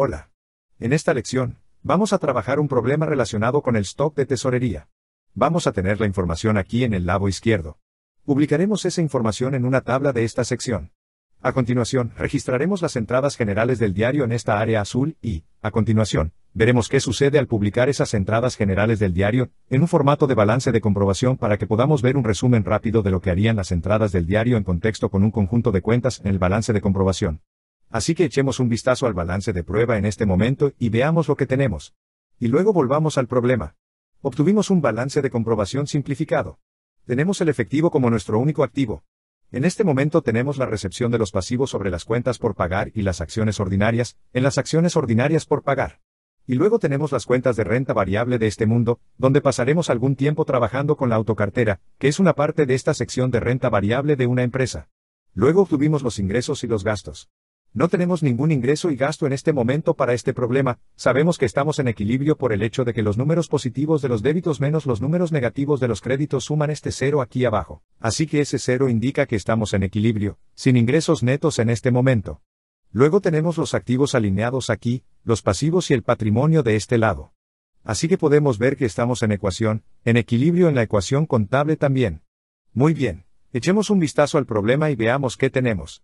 Hola. En esta lección, vamos a trabajar un problema relacionado con el stock de tesorería. Vamos a tener la información aquí en el lado izquierdo. Publicaremos esa información en una tabla de esta sección. A continuación, registraremos las entradas generales del diario en esta área azul y, a continuación, veremos qué sucede al publicar esas entradas generales del diario, en un formato de balance de comprobación para que podamos ver un resumen rápido de lo que harían las entradas del diario en contexto con un conjunto de cuentas en el balance de comprobación. Así que echemos un vistazo al balance de prueba en este momento y veamos lo que tenemos. Y luego volvamos al problema. Obtuvimos un balance de comprobación simplificado. Tenemos el efectivo como nuestro único activo. En este momento tenemos la recepción de los pasivos sobre las cuentas por pagar y las acciones ordinarias, en las acciones ordinarias por pagar. Y luego tenemos las cuentas de renta variable de este mundo, donde pasaremos algún tiempo trabajando con la autocartera, que es una parte de esta sección de renta variable de una empresa. Luego obtuvimos los ingresos y los gastos. No tenemos ningún ingreso y gasto en este momento para este problema, sabemos que estamos en equilibrio por el hecho de que los números positivos de los débitos menos los números negativos de los créditos suman este cero aquí abajo. Así que ese cero indica que estamos en equilibrio, sin ingresos netos en este momento. Luego tenemos los activos alineados aquí, los pasivos y el patrimonio de este lado. Así que podemos ver que estamos en ecuación, en equilibrio en la ecuación contable también. Muy bien, echemos un vistazo al problema y veamos qué tenemos.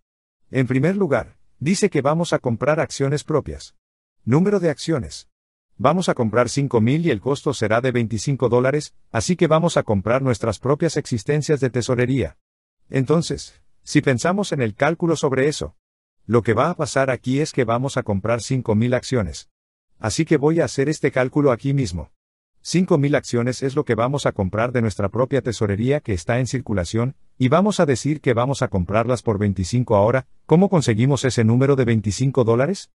En primer lugar, Dice que vamos a comprar acciones propias. Número de acciones. Vamos a comprar 5.000 y el costo será de 25 dólares, así que vamos a comprar nuestras propias existencias de tesorería. Entonces, si pensamos en el cálculo sobre eso, lo que va a pasar aquí es que vamos a comprar 5.000 acciones. Así que voy a hacer este cálculo aquí mismo. 5.000 acciones es lo que vamos a comprar de nuestra propia tesorería que está en circulación, y vamos a decir que vamos a comprarlas por 25 ahora, ¿cómo conseguimos ese número de 25 dólares?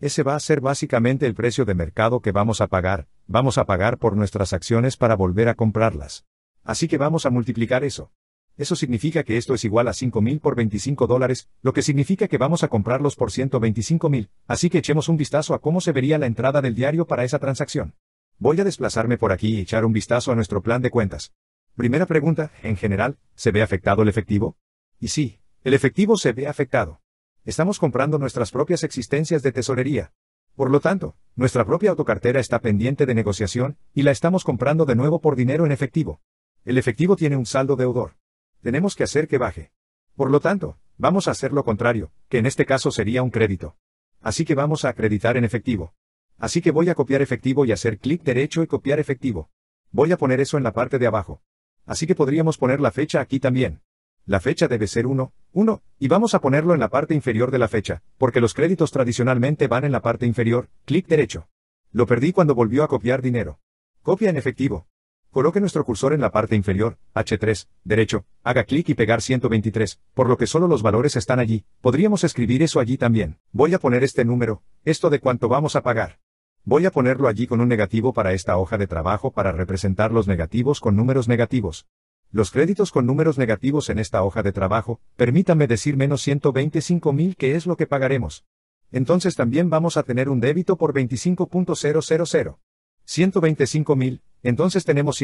Ese va a ser básicamente el precio de mercado que vamos a pagar, vamos a pagar por nuestras acciones para volver a comprarlas. Así que vamos a multiplicar eso. Eso significa que esto es igual a 5.000 por 25 dólares, lo que significa que vamos a comprarlos por 125.000, así que echemos un vistazo a cómo se vería la entrada del diario para esa transacción. Voy a desplazarme por aquí y echar un vistazo a nuestro plan de cuentas. Primera pregunta, en general, ¿se ve afectado el efectivo? Y sí, el efectivo se ve afectado. Estamos comprando nuestras propias existencias de tesorería. Por lo tanto, nuestra propia autocartera está pendiente de negociación, y la estamos comprando de nuevo por dinero en efectivo. El efectivo tiene un saldo deudor. Tenemos que hacer que baje. Por lo tanto, vamos a hacer lo contrario, que en este caso sería un crédito. Así que vamos a acreditar en efectivo. Así que voy a copiar efectivo y hacer clic derecho y copiar efectivo. Voy a poner eso en la parte de abajo así que podríamos poner la fecha aquí también. La fecha debe ser 1, 1, y vamos a ponerlo en la parte inferior de la fecha, porque los créditos tradicionalmente van en la parte inferior, clic derecho. Lo perdí cuando volvió a copiar dinero. Copia en efectivo. Coloque nuestro cursor en la parte inferior, H3, derecho, haga clic y pegar 123, por lo que solo los valores están allí, podríamos escribir eso allí también. Voy a poner este número, esto de cuánto vamos a pagar. Voy a ponerlo allí con un negativo para esta hoja de trabajo para representar los negativos con números negativos. Los créditos con números negativos en esta hoja de trabajo, permítame decir menos mil que es lo que pagaremos. Entonces también vamos a tener un débito por 25.000. mil. entonces tenemos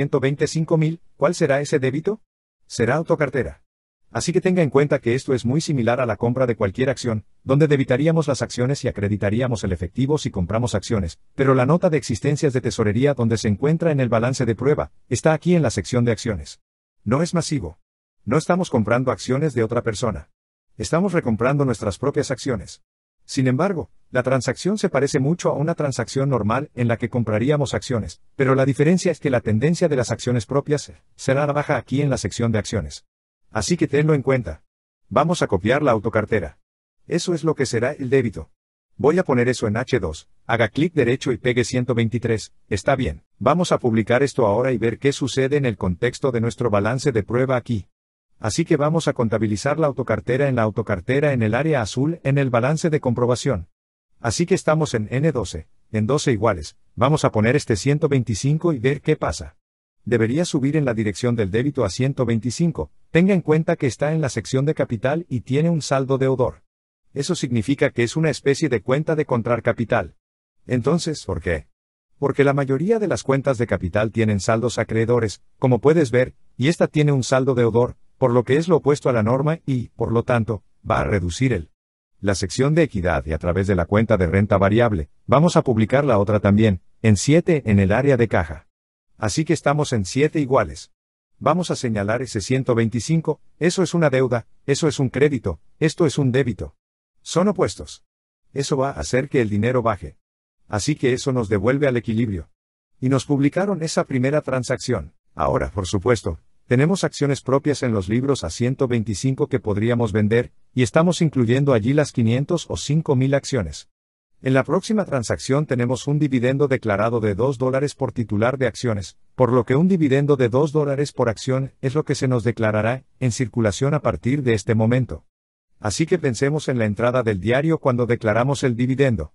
mil. ¿cuál será ese débito? Será autocartera. Así que tenga en cuenta que esto es muy similar a la compra de cualquier acción, donde debitaríamos las acciones y acreditaríamos el efectivo si compramos acciones, pero la nota de existencias de tesorería donde se encuentra en el balance de prueba, está aquí en la sección de acciones. No es masivo. No estamos comprando acciones de otra persona. Estamos recomprando nuestras propias acciones. Sin embargo, la transacción se parece mucho a una transacción normal en la que compraríamos acciones, pero la diferencia es que la tendencia de las acciones propias será la baja aquí en la sección de acciones. Así que tenlo en cuenta. Vamos a copiar la autocartera. Eso es lo que será el débito. Voy a poner eso en H2, haga clic derecho y pegue 123, está bien. Vamos a publicar esto ahora y ver qué sucede en el contexto de nuestro balance de prueba aquí. Así que vamos a contabilizar la autocartera en la autocartera en el área azul en el balance de comprobación. Así que estamos en N12, en 12 iguales, vamos a poner este 125 y ver qué pasa. Debería subir en la dirección del débito a 125, Tenga en cuenta que está en la sección de capital y tiene un saldo deudor. Eso significa que es una especie de cuenta de contrar capital. Entonces, ¿por qué? Porque la mayoría de las cuentas de capital tienen saldos acreedores, como puedes ver, y esta tiene un saldo deudor, por lo que es lo opuesto a la norma y, por lo tanto, va a reducir el. La sección de equidad y a través de la cuenta de renta variable, vamos a publicar la otra también, en 7 en el área de caja. Así que estamos en 7 iguales vamos a señalar ese 125, eso es una deuda, eso es un crédito, esto es un débito. Son opuestos. Eso va a hacer que el dinero baje. Así que eso nos devuelve al equilibrio. Y nos publicaron esa primera transacción. Ahora, por supuesto, tenemos acciones propias en los libros a 125 que podríamos vender, y estamos incluyendo allí las 500 o 5000 acciones. En la próxima transacción tenemos un dividendo declarado de 2 dólares por titular de acciones, por lo que un dividendo de 2 dólares por acción es lo que se nos declarará en circulación a partir de este momento. Así que pensemos en la entrada del diario cuando declaramos el dividendo.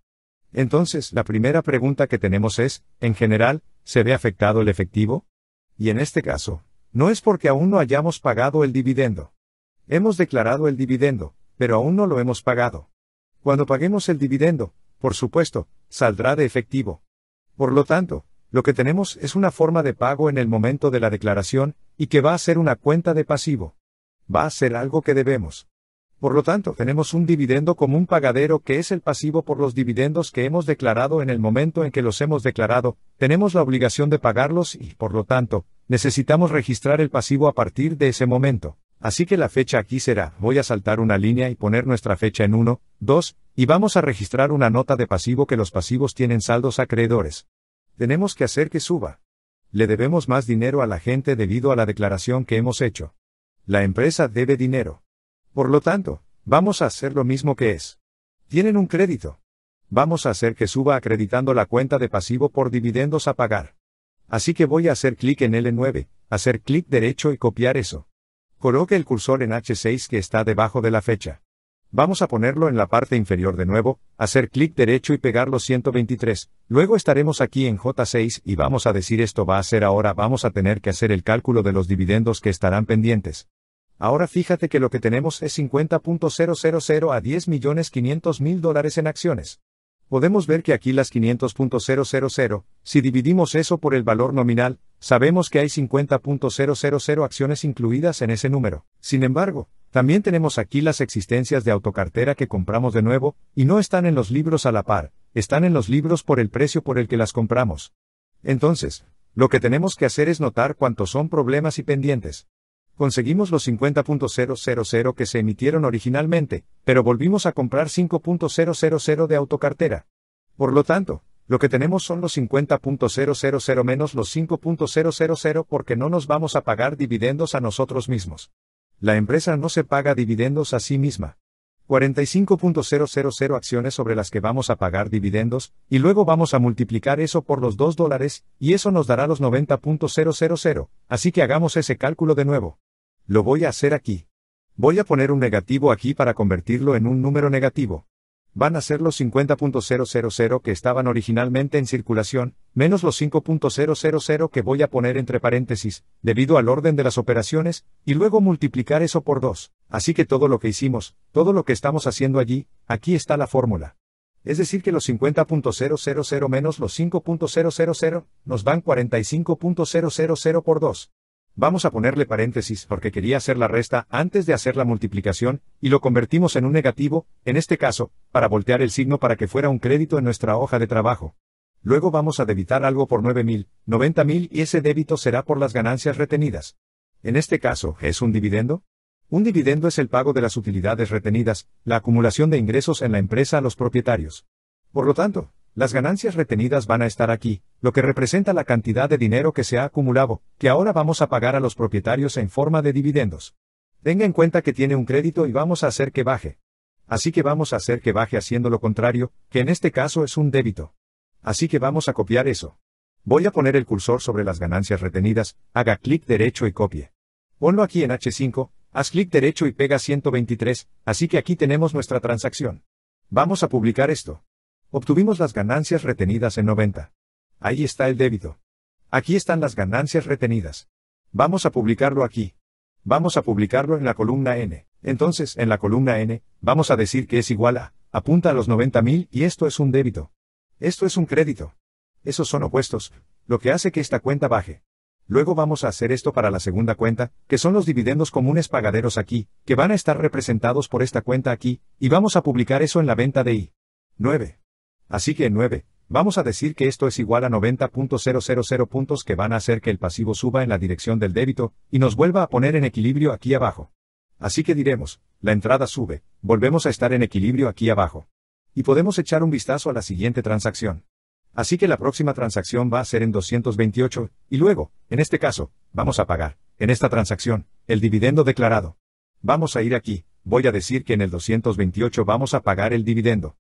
Entonces, la primera pregunta que tenemos es, en general, ¿se ve afectado el efectivo? Y en este caso, no es porque aún no hayamos pagado el dividendo. Hemos declarado el dividendo, pero aún no lo hemos pagado. Cuando paguemos el dividendo, por supuesto, saldrá de efectivo. Por lo tanto, lo que tenemos es una forma de pago en el momento de la declaración, y que va a ser una cuenta de pasivo. Va a ser algo que debemos. Por lo tanto, tenemos un dividendo como un pagadero que es el pasivo por los dividendos que hemos declarado en el momento en que los hemos declarado, tenemos la obligación de pagarlos y, por lo tanto, necesitamos registrar el pasivo a partir de ese momento. Así que la fecha aquí será, voy a saltar una línea y poner nuestra fecha en 1, 2, y vamos a registrar una nota de pasivo que los pasivos tienen saldos acreedores. Tenemos que hacer que suba. Le debemos más dinero a la gente debido a la declaración que hemos hecho. La empresa debe dinero. Por lo tanto, vamos a hacer lo mismo que es. Tienen un crédito. Vamos a hacer que suba acreditando la cuenta de pasivo por dividendos a pagar. Así que voy a hacer clic en L9, hacer clic derecho y copiar eso. Coloque el cursor en H6 que está debajo de la fecha. Vamos a ponerlo en la parte inferior de nuevo, hacer clic derecho y pegar los 123. Luego estaremos aquí en J6 y vamos a decir esto va a ser ahora vamos a tener que hacer el cálculo de los dividendos que estarán pendientes. Ahora fíjate que lo que tenemos es 50.000 a 10.500.000 dólares en acciones. Podemos ver que aquí las 500.000, si dividimos eso por el valor nominal, Sabemos que hay 50.000 acciones incluidas en ese número. Sin embargo, también tenemos aquí las existencias de autocartera que compramos de nuevo, y no están en los libros a la par, están en los libros por el precio por el que las compramos. Entonces, lo que tenemos que hacer es notar cuántos son problemas y pendientes. Conseguimos los 50.000 que se emitieron originalmente, pero volvimos a comprar 5.000 de autocartera. Por lo tanto, lo que tenemos son los 50.000 menos los 5.000 porque no nos vamos a pagar dividendos a nosotros mismos. La empresa no se paga dividendos a sí misma. 45.000 acciones sobre las que vamos a pagar dividendos, y luego vamos a multiplicar eso por los 2 dólares, y eso nos dará los 90.000, así que hagamos ese cálculo de nuevo. Lo voy a hacer aquí. Voy a poner un negativo aquí para convertirlo en un número negativo van a ser los 50.000 que estaban originalmente en circulación, menos los 5.000 que voy a poner entre paréntesis, debido al orden de las operaciones, y luego multiplicar eso por 2. Así que todo lo que hicimos, todo lo que estamos haciendo allí, aquí está la fórmula. Es decir que los 50.000 menos los 5.000 nos dan 45.000 por 2. Vamos a ponerle paréntesis porque quería hacer la resta antes de hacer la multiplicación, y lo convertimos en un negativo, en este caso, para voltear el signo para que fuera un crédito en nuestra hoja de trabajo. Luego vamos a debitar algo por 9.000, 90.000 y ese débito será por las ganancias retenidas. En este caso, ¿es un dividendo? Un dividendo es el pago de las utilidades retenidas, la acumulación de ingresos en la empresa a los propietarios. Por lo tanto, las ganancias retenidas van a estar aquí, lo que representa la cantidad de dinero que se ha acumulado, que ahora vamos a pagar a los propietarios en forma de dividendos. Tenga en cuenta que tiene un crédito y vamos a hacer que baje. Así que vamos a hacer que baje haciendo lo contrario, que en este caso es un débito. Así que vamos a copiar eso. Voy a poner el cursor sobre las ganancias retenidas, haga clic derecho y copie. Ponlo aquí en H5, haz clic derecho y pega 123, así que aquí tenemos nuestra transacción. Vamos a publicar esto. Obtuvimos las ganancias retenidas en 90. Ahí está el débito. Aquí están las ganancias retenidas. Vamos a publicarlo aquí. Vamos a publicarlo en la columna N. Entonces, en la columna N, vamos a decir que es igual a, apunta a los 90.000 y esto es un débito. Esto es un crédito. Esos son opuestos, lo que hace que esta cuenta baje. Luego vamos a hacer esto para la segunda cuenta, que son los dividendos comunes pagaderos aquí, que van a estar representados por esta cuenta aquí, y vamos a publicar eso en la venta de I. 9. Así que en 9, vamos a decir que esto es igual a 90.000 puntos que van a hacer que el pasivo suba en la dirección del débito, y nos vuelva a poner en equilibrio aquí abajo. Así que diremos, la entrada sube, volvemos a estar en equilibrio aquí abajo. Y podemos echar un vistazo a la siguiente transacción. Así que la próxima transacción va a ser en 228, y luego, en este caso, vamos a pagar, en esta transacción, el dividendo declarado. Vamos a ir aquí, voy a decir que en el 228 vamos a pagar el dividendo.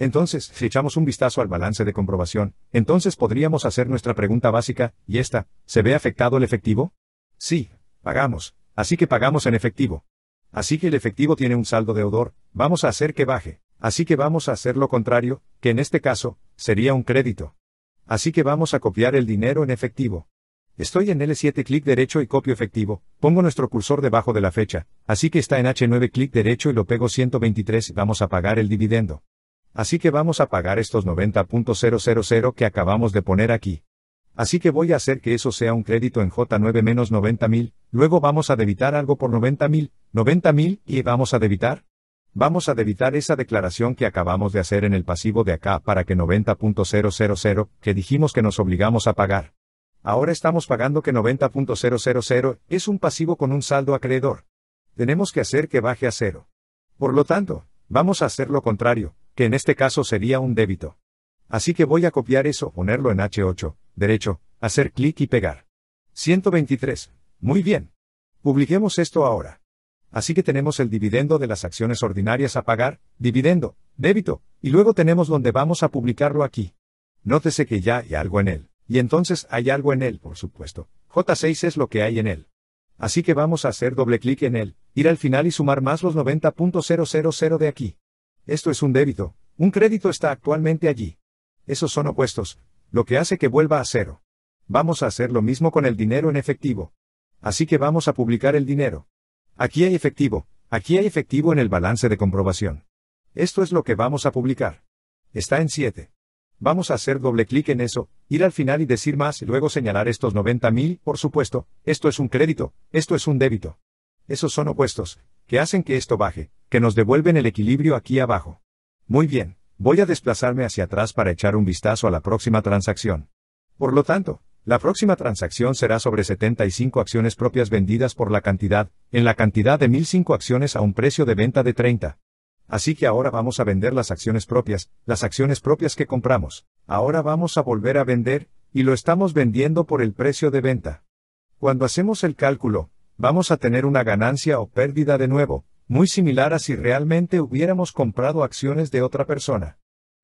Entonces, si echamos un vistazo al balance de comprobación, entonces podríamos hacer nuestra pregunta básica, y esta, ¿se ve afectado el efectivo? Sí, pagamos, así que pagamos en efectivo. Así que el efectivo tiene un saldo deudor, vamos a hacer que baje, así que vamos a hacer lo contrario, que en este caso, sería un crédito. Así que vamos a copiar el dinero en efectivo. Estoy en L7 clic derecho y copio efectivo, pongo nuestro cursor debajo de la fecha, así que está en H9 clic derecho y lo pego 123 vamos a pagar el dividendo. Así que vamos a pagar estos 90.000 que acabamos de poner aquí. Así que voy a hacer que eso sea un crédito en J9 menos 90.000, luego vamos a debitar algo por 90.000, 90.000 y vamos a debitar. Vamos a debitar esa declaración que acabamos de hacer en el pasivo de acá para que 90.000, que dijimos que nos obligamos a pagar. Ahora estamos pagando que 90.000 es un pasivo con un saldo acreedor. Tenemos que hacer que baje a cero. Por lo tanto, vamos a hacer lo contrario, que en este caso sería un débito. Así que voy a copiar eso, ponerlo en H8, derecho, hacer clic y pegar. 123. Muy bien. Publiquemos esto ahora. Así que tenemos el dividendo de las acciones ordinarias a pagar, dividendo, débito, y luego tenemos donde vamos a publicarlo aquí. Nótese que ya hay algo en él, y entonces hay algo en él, por supuesto. J6 es lo que hay en él. Así que vamos a hacer doble clic en él, ir al final y sumar más los 90.000 de aquí. Esto es un débito, un crédito está actualmente allí. Esos son opuestos, lo que hace que vuelva a cero. Vamos a hacer lo mismo con el dinero en efectivo. Así que vamos a publicar el dinero. Aquí hay efectivo, aquí hay efectivo en el balance de comprobación. Esto es lo que vamos a publicar. Está en 7. Vamos a hacer doble clic en eso, ir al final y decir más y luego señalar estos 90.000, por supuesto, esto es un crédito, esto es un débito. Esos son opuestos, que hacen que esto baje, que nos devuelven el equilibrio aquí abajo. Muy bien, voy a desplazarme hacia atrás para echar un vistazo a la próxima transacción. Por lo tanto, la próxima transacción será sobre 75 acciones propias vendidas por la cantidad, en la cantidad de 1005 acciones a un precio de venta de 30. Así que ahora vamos a vender las acciones propias, las acciones propias que compramos. Ahora vamos a volver a vender, y lo estamos vendiendo por el precio de venta. Cuando hacemos el cálculo, vamos a tener una ganancia o pérdida de nuevo, muy similar a si realmente hubiéramos comprado acciones de otra persona.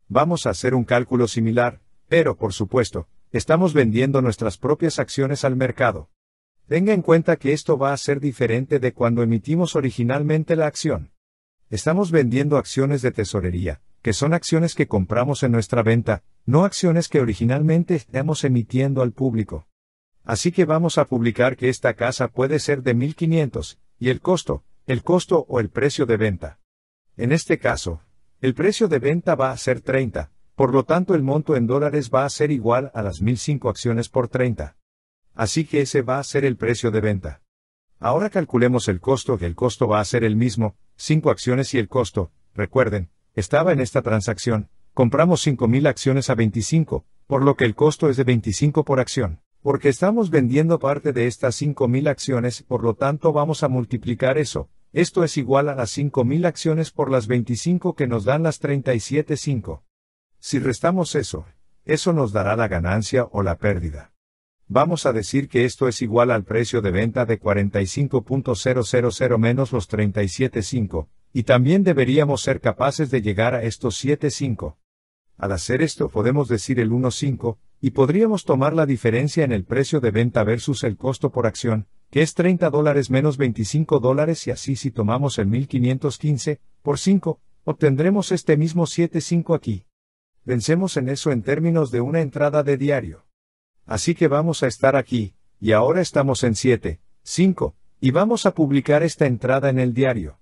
Vamos a hacer un cálculo similar, pero por supuesto, estamos vendiendo nuestras propias acciones al mercado. Tenga en cuenta que esto va a ser diferente de cuando emitimos originalmente la acción. Estamos vendiendo acciones de tesorería, que son acciones que compramos en nuestra venta, no acciones que originalmente estamos emitiendo al público. Así que vamos a publicar que esta casa puede ser de 1500, y el costo, el costo o el precio de venta. En este caso, el precio de venta va a ser 30, por lo tanto el monto en dólares va a ser igual a las 1005 acciones por 30. Así que ese va a ser el precio de venta. Ahora calculemos el costo, que el costo va a ser el mismo, 5 acciones y el costo, recuerden, estaba en esta transacción, compramos 5.000 acciones a 25, por lo que el costo es de 25 por acción. Porque estamos vendiendo parte de estas 5.000 acciones, por lo tanto vamos a multiplicar eso. Esto es igual a las 5.000 acciones por las 25 que nos dan las 37.5. Si restamos eso, eso nos dará la ganancia o la pérdida. Vamos a decir que esto es igual al precio de venta de 45.000 menos los 37.5, y también deberíamos ser capaces de llegar a estos 7.5. Al hacer esto podemos decir el 1.5, y podríamos tomar la diferencia en el precio de venta versus el costo por acción, que es 30 dólares menos 25 dólares y así si tomamos el 1515 por 5, obtendremos este mismo 7.5 aquí. Pensemos en eso en términos de una entrada de diario. Así que vamos a estar aquí, y ahora estamos en 7, 5, y vamos a publicar esta entrada en el diario.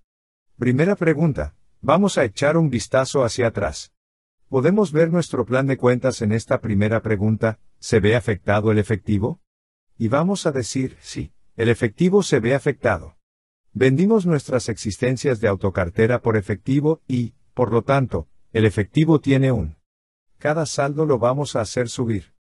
Primera pregunta, vamos a echar un vistazo hacia atrás. ¿Podemos ver nuestro plan de cuentas en esta primera pregunta? ¿Se ve afectado el efectivo? Y vamos a decir, sí, el efectivo se ve afectado. Vendimos nuestras existencias de autocartera por efectivo y, por lo tanto, el efectivo tiene un. Cada saldo lo vamos a hacer subir.